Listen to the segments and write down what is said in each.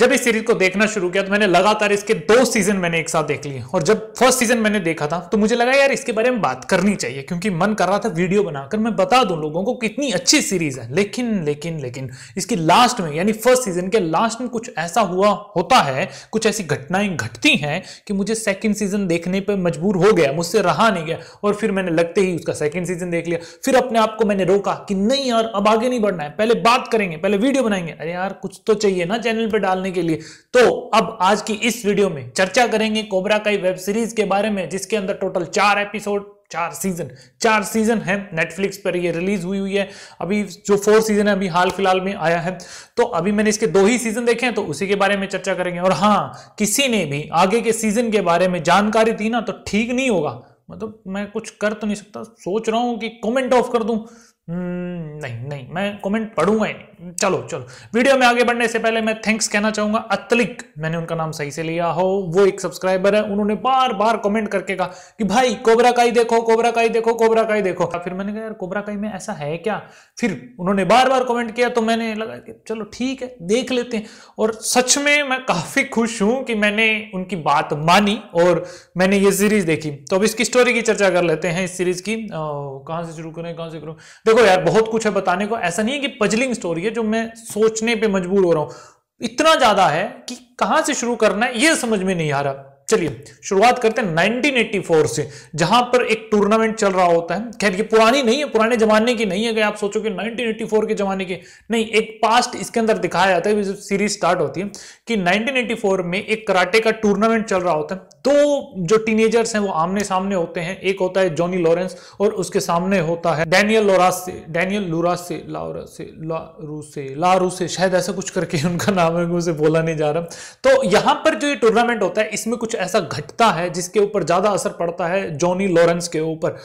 जब इस सीरीज को देखना शुरू किया तो मैंने लगातार इसके दो सीजन मैंने एक साथ देख लिए और जब फर्स्ट सीजन मैंने देखा था तो मुझे लगा यार इसके बारे में बात करनी चाहिए क्योंकि मन कर रहा था वीडियो बनाकर मैं बता दूं लोगों को कितनी अच्छी सीरीज है लेकिन लेकिन लेकिन इसकी लास्ट में यानी फर्स्ट सीजन के लास्ट में कुछ ऐसा हुआ होता है कुछ ऐसी घटनाएं घटती हैं कि मुझे सेकेंड सीजन देखने पर मजबूर हो गया मुझसे रहा नहीं गया और फिर मैंने लगते ही उसका सेकेंड सीजन देख लिया फिर अपने आप को मैंने रोका कि नहीं यार अब आगे नहीं बढ़ना है पहले बात करेंगे पहले वीडियो बनाएंगे अरे यार कुछ तो चाहिए ना चैनल पर डालने करने के लिए तो अब आज की इस वीडियो में चर्चा करेंगे कोबरा काई वेब सीरीज के बारे में जिसके अंदर टोटल चार एपिसोड चार सीजन चार सीजन है नेटफ्लिक्स पर ये रिलीज हुई हुई है अभी जो फोर सीजन है अभी हाल फिलहाल में आया है तो अभी मैंने इसके दो ही सीजन देखे हैं तो उसी के बारे में चर्चा करेंगे और हाँ किसी ने भी आगे के सीजन के बारे में जानकारी दी ना तो ठीक नहीं होगा मतलब मैं कुछ कर तो नहीं सकता सोच रहा हूं कि कमेंट ऑफ कर दूं हम्म, नहीं नहीं मैं कमेंट पढ़ूंगा ही नहीं चलो चलो वीडियो में आगे बढ़ने से पहले मैं थैंक्स कहना चाहूंगा अतलिक मैंने उनका नाम सही से लिया हो वो एक सब्सक्राइबर है उन्होंने बार बार कमेंट करके कहा कि भाई कोबरा काई देखो कोबरा काई देखो कोबरा काई देखो तो फिर मैंने कहा यार कोबरा काई में ऐसा है क्या फिर उन्होंने बार बार कॉमेंट किया तो मैंने लगा कि चलो ठीक है देख लेते हैं और सच में मैं काफी खुश हूं कि मैंने उनकी बात मानी और मैंने ये सीरीज देखी तो अब इसकी स्टोरी की चर्चा कर लेते हैं इस सीरीज की कहां से शुरू करें कहां से करूँ देखो छोड़ो यार बहुत कुछ है बताने को ऐसा नहीं है कि पजलिंग स्टोरी है जो मैं सोचने पे मजबूर हो रहा हूं इतना ज्यादा है कि कहां से शुरू करना है ये समझ में नहीं आ रहा चलिए शुरुआत करते हैं 1984 से जहां पर एक टूर्नामेंट चल रहा होता है खैर ये पुरानी नहीं है पुराने जमाने की नहीं है कि आप सोचो कि 1984 के जमाने की नहीं एक पास्ट इसके अंदर दिखाया जाता है सीरीज स्टार्ट होती है कि 1984 में एक कराटे का टूर्नामेंट चल रहा होता है दो जो टीनेजर्स हैं वो आमने सामने होते हैं एक होता है जॉनी लॉरेंस और उसके सामने होता है डैनियल लोरास से डैनियल लूरास से लाउरस से लारू से लारू से शायद ऐसा कुछ करके उनका नाम है मुझे बोला नहीं जा रहा तो यहां पर जो ये टूर्नामेंट होता है इसमें कुछ ऐसा घटता है जिसके ऊपर ज़्यादा असर पड़ता है जॉनी लॉरेंस के ऊपर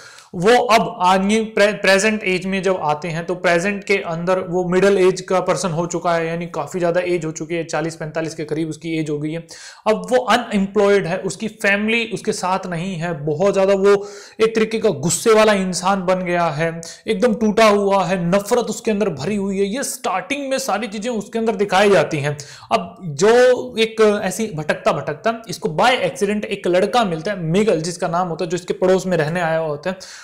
वो अब आगे प्रे, प्रेजेंट एज में जब आते हैं तो प्रेजेंट के अंदर वो मिडल एज का पर्सन हो चुका है यानी काफ़ी ज़्यादा एज हो चुकी है चालीस पैंतालीस के करीब उसकी एज हो गई है अब वो अनएम्प्लॉयड है उसकी फैमिली उसके साथ नहीं है बहुत ज़्यादा वो एक तरीके का गुस्से वाला इंसान बन गया है एकदम टूटा हुआ है नफरत उसके अंदर भरी हुई है ये स्टार्टिंग में सारी चीज़ें उसके अंदर दिखाई जाती हैं अब जो एक ऐसी भटकता भटकता इसको बाय एक्सीडेंट एक लड़का मिलता है मिगल जिसका नाम होता है जो इसके पड़ोस में रहने आया होता है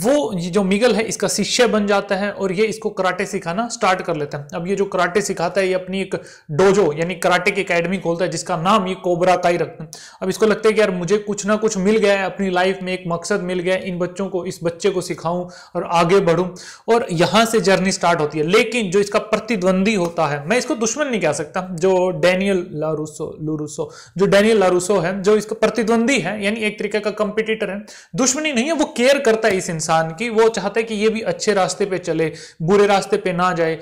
वो जो मिगल है इसका शिष्य बन जाता है और ये इसको कराटे सिखाना स्टार्ट कर लेता है अब ये जो कराटे सिखाता है ये अपनी एक डोजो यानी कराटे की अकेडमी खोलता है जिसका नाम ये कोबरा काई रखता है अब इसको लगता है कि यार मुझे कुछ ना कुछ मिल गया है अपनी लाइफ में एक मकसद मिल गया है इन बच्चों को इस बच्चे को सिखाऊं और आगे बढ़ूं और यहां से जर्नी स्टार्ट होती है लेकिन जो इसका प्रतिद्वंदी होता है मैं इसको दुश्मन नहीं कह सकता जो डैनियल लारूसो लूरूसो जो डैनियल लारूसो है जो इसका प्रतिद्वंदी है यानी एक तरीके का कंपिटिटर है दुश्मनी नहीं है वो केयर करता है इस इंसान की वो चाहता है कि ये भी अच्छे रास्ते पे चले बुरे रास्ते पे ना जाए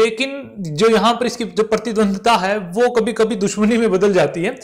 लेकिन जो यहाँ पर इसकी जो प्रतिद्वंदता है वो कभी कभी दुश्मनी में बदल जाती है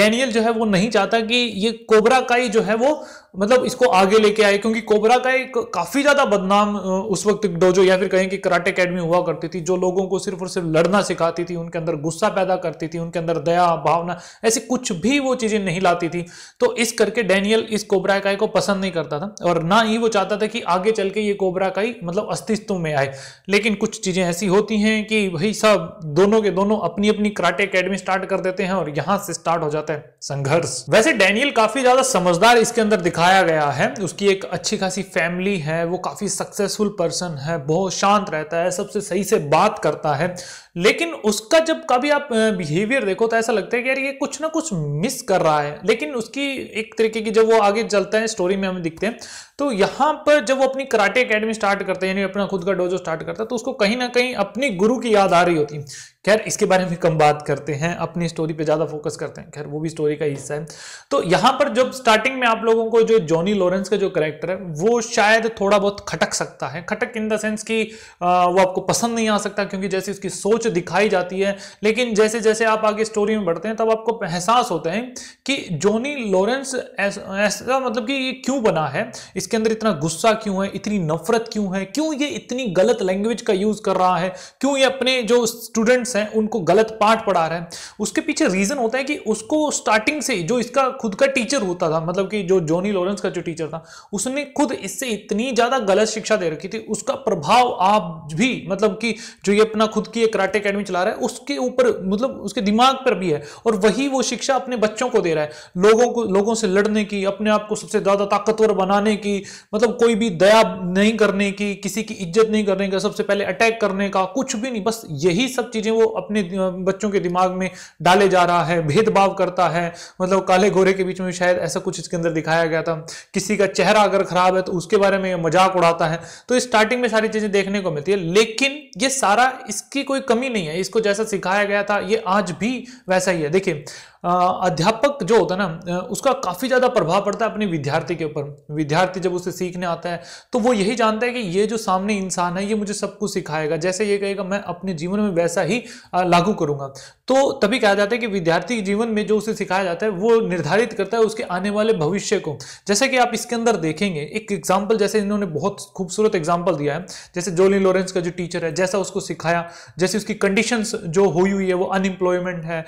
डैनियल जो है वो नहीं चाहता कि ये कोबरा काई जो है वो मतलब इसको आगे लेके आए क्योंकि कोबरा का एक काफी ज्यादा बदनाम उस वक्त डोजो या फिर कहें कि कराटे अकेडमी हुआ करती थी जो लोगों को सिर्फ और सिर्फ लड़ना सिखाती थी उनके अंदर गुस्सा पैदा करती थी उनके अंदर दया भावना ऐसी कुछ भी वो चीजें नहीं लाती थी तो इस करके डैनियल इस कोबरा काई को पसंद नहीं करता था और ना ही वो चाहता था कि आगे चल के ये कोबरा काई मतलब अस्तित्व में आए लेकिन कुछ चीजें ऐसी होती हैं कि भाई सब दोनों के दोनों अपनी अपनी कराटे अकेडमी स्टार्ट कर देते हैं और यहां से स्टार्ट हो जाता है संघर्ष वैसे डैनियल काफी ज्यादा समझदार इसके अंदर दिखा दिखाया गया है उसकी एक अच्छी खासी फैमिली है वो काफ़ी सक्सेसफुल पर्सन है बहुत शांत रहता है सबसे सही से बात करता है लेकिन उसका जब कभी आप बिहेवियर देखो तो ऐसा लगता है कि यार ये कुछ ना कुछ मिस कर रहा है लेकिन उसकी एक तरीके की जब वो आगे चलता है स्टोरी में हम दिखते हैं तो यहाँ पर जब वो अपनी कराटे अकेडमी स्टार्ट करता है यानी अपना खुद का डोजो स्टार्ट करता है तो उसको कहीं ना कहीं अपनी गुरु की याद आ रही होती खैर इसके बारे में कम बात करते हैं अपनी स्टोरी पे ज़्यादा फोकस करते हैं खैर वो भी स्टोरी का हिस्सा है तो यहाँ पर जब स्टार्टिंग में आप लोगों को जो जॉनी लॉरेंस का जो करेक्टर है वो शायद थोड़ा बहुत खटक सकता है खटक इन द सेंस कि वो आपको पसंद नहीं आ सकता क्योंकि जैसे उसकी सोच दिखाई जाती है लेकिन जैसे जैसे आप आगे स्टोरी में बढ़ते हैं तब आपको एहसास होता है कि जॉनी लॉरेंस ऐसा मतलब कि ये क्यों बना है इसके अंदर इतना गुस्सा क्यों है इतनी नफरत क्यों है क्यों ये इतनी गलत लैंग्वेज का यूज़ कर रहा है क्यों ये अपने जो स्टूडेंट्स स्टूडेंट्स हैं उनको गलत पाठ पढ़ा रहा है उसके पीछे रीजन होता है कि उसको स्टार्टिंग से जो इसका खुद का टीचर होता था मतलब कि जो जॉनी लॉरेंस का जो टीचर था उसने खुद इससे इतनी ज्यादा गलत शिक्षा दे रखी थी उसका प्रभाव आप भी मतलब कि जो ये अपना खुद की कराटे अकेडमी चला रहा है उसके ऊपर मतलब उसके दिमाग पर भी है और वही वो शिक्षा अपने बच्चों को दे रहा है लोगों को लोगों से लड़ने की अपने आप को सबसे ज्यादा ताकतवर बनाने की मतलब कोई भी दया नहीं करने की किसी की इज्जत नहीं करने का सबसे पहले अटैक करने का कुछ भी नहीं बस यही सब चीजें वो अपने बच्चों के दिमाग में डाले जा रहा है भेदभाव करता है मतलब काले गोरे के बीच में शायद ऐसा कुछ इसके अंदर दिखाया गया था किसी का चेहरा अगर खराब है तो उसके बारे में मजाक उड़ाता है तो स्टार्टिंग में सारी चीजें देखने को मिलती है लेकिन ये सारा इसकी कोई कमी नहीं है इसको जैसा सिखाया गया था ये आज भी वैसा ही है देखिए अध्यापक जो होता है ना उसका काफ़ी ज़्यादा प्रभाव पड़ता है अपने विद्यार्थी के ऊपर विद्यार्थी जब उसे सीखने आता है तो वो यही जानता है कि ये जो सामने इंसान है ये मुझे सब कुछ सिखाएगा जैसे ये कहेगा मैं अपने जीवन में वैसा ही लागू करूंगा तो तभी कहा जाता है कि विद्यार्थी जीवन में जो उसे सिखाया जाता है वो निर्धारित करता है उसके आने वाले भविष्य को जैसे कि आप इसके अंदर देखेंगे एक एग्जाम्पल जैसे इन्होंने बहुत खूबसूरत एग्जाम्पल दिया है जैसे जोली लॉरेंस का जो टीचर है जैसा उसको सिखाया जैसे उसकी कंडीशन जो हुई हुई है वो अनएम्प्लॉयमेंट है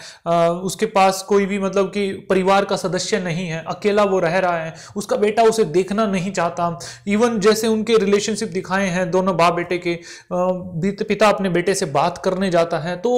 उसके पास कोई भी मतलब कि परिवार का सदस्य नहीं है अकेला वो रह रहा है उसका बेटा उसे देखना नहीं चाहता इवन जैसे उनके रिलेशनशिप दिखाए हैं दोनों बाप बेटे के पिता अपने बेटे से बात करने जाता है है तो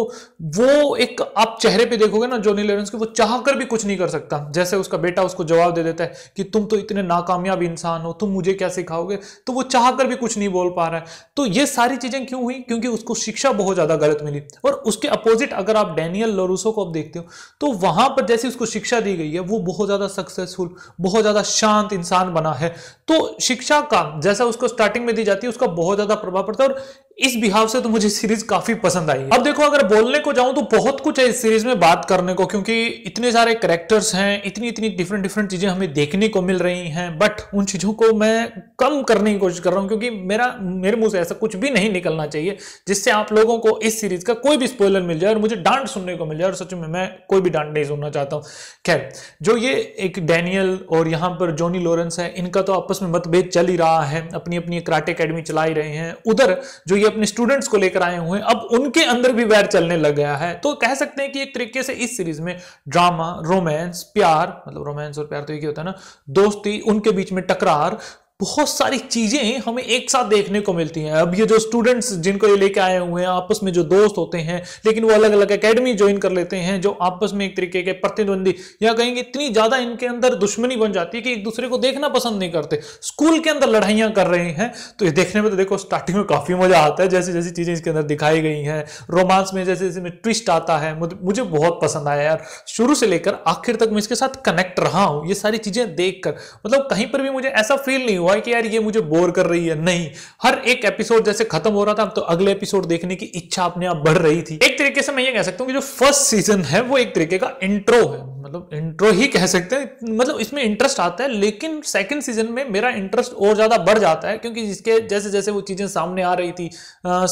वो एक आप चेहरे पे देखोगे ना जॉनी लेरेंस के वो चाह कर भी कुछ नहीं कर सकता जैसे उसका बेटा उसको जवाब दे देता है कि तुम तो इतने नाकामयाब इंसान हो तुम मुझे क्या सिखाओगे तो वो चाह कर भी कुछ नहीं बोल पा रहा है तो ये सारी चीजें क्यों हुई क्योंकि उसको शिक्षा बहुत ज्यादा गलत मिली और उसके अपोजिट अगर आप डैनियल लोरूसो को आप देखते हो तो वहां पर जैसी उसको शिक्षा दी गई है वो बहुत ज्यादा सक्सेसफुल बहुत ज्यादा शांत इंसान बना है तो शिक्षा का जैसा उसको स्टार्टिंग में दी जाती है उसका बहुत ज्यादा प्रभाव पड़ता है और इस बिहाव से तो मुझे सीरीज काफी पसंद आई अब देखो अगर बोलने को जाऊं तो बहुत कुछ है इस सीरीज में बात करने को क्योंकि इतने सारे करेक्टर्स हैं इतनी इतनी डिफरेंट डिफरेंट चीजें हमें देखने को मिल रही हैं बट उन चीजों को मैं कम करने की कोशिश कर रहा हूं क्योंकि मेरा मेरे मुंह से ऐसा कुछ भी नहीं निकलना चाहिए जिससे आप लोगों को इस सीरीज का कोई भी स्पॉइलर मिल जाए और मुझे डांट सुनने को मिल जाए और सच में मैं कोई भी डांट नहीं सुनना चाहता हूँ खैर जो ये एक डैनियल और यहाँ पर जोनी लॉरेंस है इनका तो आपस में मतभेद चल ही रहा है अपनी अपनी कराटे अकेडमी चला ही रहे हैं उधर जो लिए अपने स्टूडेंट्स को लेकर आए हुए अब उनके अंदर भी वैर चलने लग गया है तो कह सकते हैं कि एक तरीके से इस सीरीज में ड्रामा रोमांस प्यार मतलब रोमांस और प्यार तो ये होता है ना दोस्ती उनके बीच में टकरार बहुत सारी चीजें हमें एक साथ देखने को मिलती हैं अब ये जो स्टूडेंट्स जिनको ये लेके आए हुए हैं आपस में जो दोस्त होते हैं लेकिन वो अलग अलग एकेडमी ज्वाइन कर लेते हैं जो आपस में एक तरीके के प्रतिद्वंदी या कहेंगे इतनी ज्यादा इनके अंदर दुश्मनी बन जाती है कि एक दूसरे को देखना पसंद नहीं करते स्कूल के अंदर लड़ाइयां कर रहे हैं तो ये देखने में तो देखो स्टार्टिंग में काफी मजा आता है जैसी जैसी चीजें इसके अंदर दिखाई गई हैं रोमांस में जैसे जैसे ट्विस्ट आता है मुझे बहुत पसंद आया यार शुरू से लेकर आखिर तक मैं इसके साथ कनेक्ट रहा हूँ ये सारी चीजें देखकर मतलब कहीं पर भी मुझे ऐसा फील नहीं हुआ कि यार ये मुझे बोर कर रही है नहीं हर एक एपिसोड जैसे खत्म हो रहा था तो अगले एपिसोड देखने की इच्छा अपने आप बढ़ रही थी एक तरीके से मैं ये कह सकता हूँ कि जो फर्स्ट सीजन है वो एक तरीके का इंट्रो है मतलब इंट्रो ही कह सकते हैं मतलब इसमें इंटरेस्ट आता है लेकिन सेकंड सीजन में मेरा इंटरेस्ट और ज्यादा बढ़ जाता है क्योंकि जिसके जैसे जैसे वो चीजें सामने आ रही थी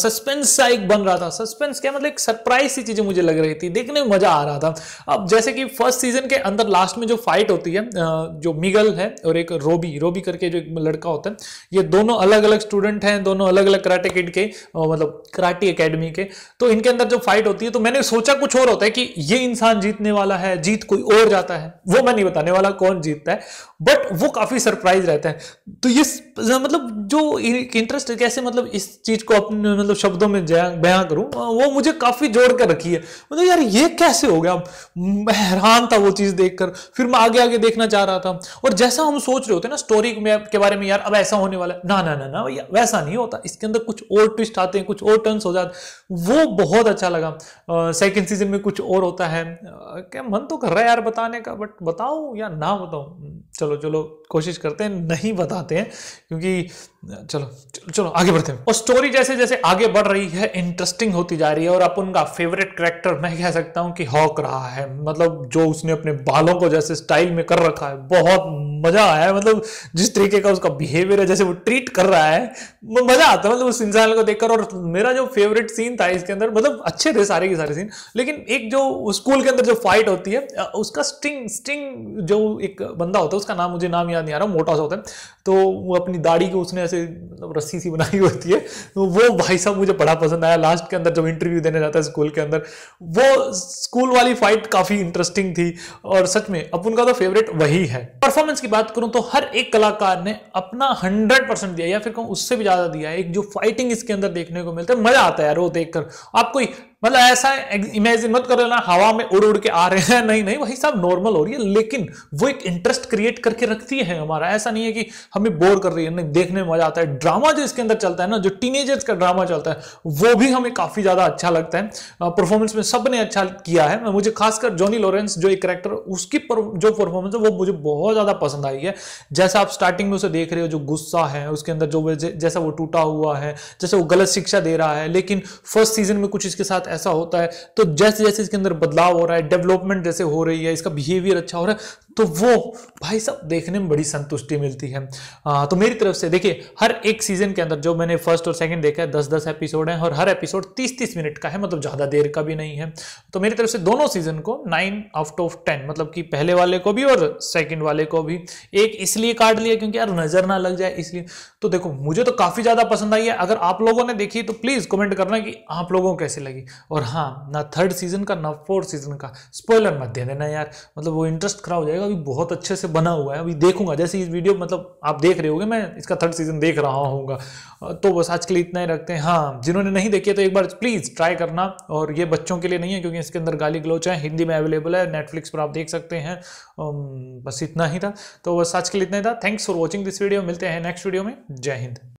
सस्पेंस सा एक बन रहा था सस्पेंस क्या मतलब एक सरप्राइज सी चीजें मुझे लग रही थी देखने में मजा आ रहा था अब जैसे कि फर्स्ट सीजन के अंदर लास्ट में जो फाइट होती है जो मिगल है और एक रोबी रोबी करके जो एक में लड़का होता है ये दोनों अलग अलग स्टूडेंट हैं दोनों अलग अलग कराटे किड के मतलब कराटी एकेडमी के तो इनके अंदर जो फाइट होती है तो मैंने सोचा कुछ और होता है कि ये इंसान जीतने वाला है जीत कोई और जाता है वो मैं नहीं बताने वाला कौन जीतता है बट वो काफी सरप्राइज रहता है तो ये मतलब जो इंटरेस्ट कैसे मतलब इस चीज को अपने मतलब शब्दों में बयां करूं वो मुझे काफी जोड़ कर रखी है मतलब यार ये कैसे हो गया हैरान था वो चीज देखकर फिर मैं आगे आगे देखना चाह रहा था और जैसा हम सोच रहे होते हैं ना स्टोरी के बारे बारे में यार अब ऐसा होने वाला है ना ना ना ना भैया वैसा नहीं होता इसके अंदर कुछ और ट्विस्ट आते हैं कुछ और टर्न्स हो जाते वो बहुत अच्छा लगा सेकेंड सीजन में कुछ और होता है क्या मन तो कर रहा है यार बताने का बट बताऊँ या ना बताऊँ हम्म, चलो चलो कोशिश करते हैं नहीं बताते हैं क्योंकि चलो चलो चलो आगे बढ़ते हैं और स्टोरी जैसे जैसे आगे बढ़ रही है इंटरेस्टिंग होती जा रही है और अपन का फेवरेट करेक्टर मैं कह सकता हूँ कि हॉक रहा है मतलब जो उसने अपने बालों को जैसे स्टाइल में कर रखा है बहुत मजा आया मतलब जिस तरीके का उसका बिहेवियर है जैसे वो ट्रीट कर रहा है मजा आता है मतलब उस इंसान को देखकर और मेरा जो फेवरेट सीन था इसके अंदर मतलब अच्छे थे सारे के सारे सीन लेकिन एक जो स्कूल के अंदर जो फाइट होती है उसका स्टिंग स्टिंग जो एक बंदा होता है उसका नाम मुझे नाम याद नहीं आ रहा मोटा सा होता है तो वो अपनी दाढ़ी को उसने ऐसे मतलब रस्सी सी बनाई होती है तो वो भाई साहब मुझे बड़ा पसंद आया लास्ट के अंदर जब इंटरव्यू देने जाता है स्कूल के अंदर वो स्कूल वाली फाइट काफी इंटरेस्टिंग थी और सच में अपन का तो फेवरेट वही है परफॉर्मेंस की बात करूं तो हर एक कलाकार ने अपना हंड्रेड परसेंट दिया या फिर कहूं उससे भी ज्यादा दिया है एक जो फाइटिंग इसके अंदर देखने को मिलता है मजा आता है यार वो देखकर आप कोई मतलब ऐसा इमेजिन मत करो ना हवा में उड़ उड़ के आ रहे हैं नहीं नहीं वही सब नॉर्मल हो रही है लेकिन वो एक इंटरेस्ट क्रिएट करके रखती है हमारा ऐसा नहीं है कि हमें बोर कर रही है नहीं देखने में मजा आता है ड्रामा जो इसके अंदर चलता है ना जो टीनेजर्स का ड्रामा चलता है वो भी हमें काफी ज्यादा अच्छा लगता है परफॉर्मेंस में सबने अच्छा किया है मुझे खासकर जॉनी लॉरेंस जो एक करेक्टर उसकी जो परफॉर्मेंस है वो मुझे बहुत ज्यादा पसंद आई है जैसा आप स्टार्टिंग में उसे देख रहे हो जो गुस्सा है उसके अंदर जो जैसा वो टूटा हुआ है जैसे वो गलत शिक्षा दे रहा है लेकिन फर्स्ट सीजन में कुछ इसके साथ ऐसा होता है तो जैसे जैसे इसके अंदर बदलाव हो रहा है डेवलपमेंट जैसे हो रही है इसका बिहेवियर अच्छा हो रहा है तो वो भाई साहब देखने में बड़ी संतुष्टि मिलती है आ, तो मेरी तरफ से देखिए हर एक सीजन के अंदर जो मैंने फर्स्ट और सेकंड देखा है दस दस एपिसोड हैं और हर एपिसोड तीस तीस मिनट का है मतलब ज़्यादा देर का भी नहीं है तो मेरी तरफ से दोनों सीजन को नाइन आउट ऑफ टेन मतलब कि पहले वाले को भी और सेकेंड वाले को भी एक इसलिए काट लिया क्योंकि यार नज़र ना लग जाए इसलिए तो देखो मुझे तो काफ़ी ज़्यादा पसंद आई है अगर आप लोगों ने देखी तो प्लीज़ कमेंट करना कि आप लोगों को कैसे लगी और हाँ ना थर्ड सीजन का ना फोर्थ सीजन का स्पॉयलर मत दे देना यार मतलब वो इंटरेस्ट खराब हो जाएगा अभी बहुत अच्छे से बना हुआ है अभी देखूंगा जैसे इस वीडियो मतलब आप देख रहे होगे मैं इसका थर्ड सीजन देख रहा हूँ तो बस आज के लिए इतना ही रखते हैं हाँ जिन्होंने नहीं देखी तो एक बार प्लीज़ ट्राई करना और ये बच्चों के लिए नहीं है क्योंकि इसके अंदर गाली गलोच है हिंदी में अवेलेबल है नेटफ्लिक्स पर आप देख सकते हैं बस इतना ही था तो बस आज के लिए इतना ही था thanks for watching this video मिलते हैं नेक्स्ट वीडियो में जय हिंद